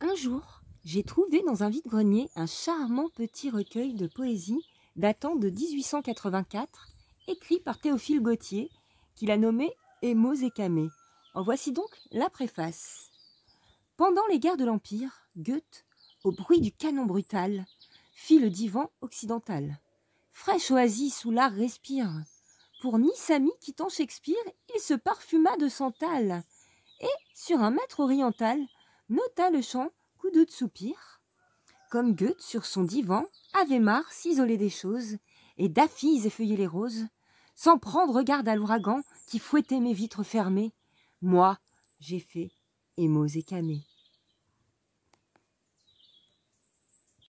Un jour, j'ai trouvé dans un vide-grenier un charmant petit recueil de poésie datant de 1884, écrit par Théophile Gautier, qu'il a nommé Émaux et Camé. En voici donc la préface. Pendant les guerres de l'Empire, Goethe, au bruit du canon brutal, fit le divan occidental. Fraîche oasis sous l'art respire. Pour Nissami quittant Shakespeare, il se parfuma de santal. Et, sur un maître oriental, nota le chant d'eau de soupir, comme Goethe sur son divan avait marre s'isoler des choses et et feuiller les roses, sans prendre garde à l'ouragan qui fouettait mes vitres fermées. Moi, j'ai fait émaux et camé.